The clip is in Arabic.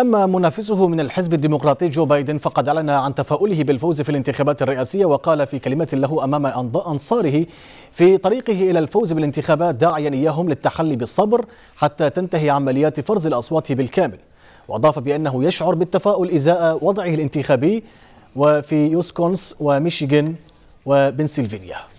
أما منافسه من الحزب الديمقراطي جو بايدن فقد أعلن عن تفاؤله بالفوز في الانتخابات الرئاسية وقال في كلمة له أمام أنصاره في طريقه إلى الفوز بالانتخابات داعيا إياهم للتحلي بالصبر حتى تنتهي عمليات فرز الأصوات بالكامل وأضاف بأنه يشعر بالتفاؤل إزاء وضعه الانتخابي وفي يوسكونس وميشيغان وبنسلفانيا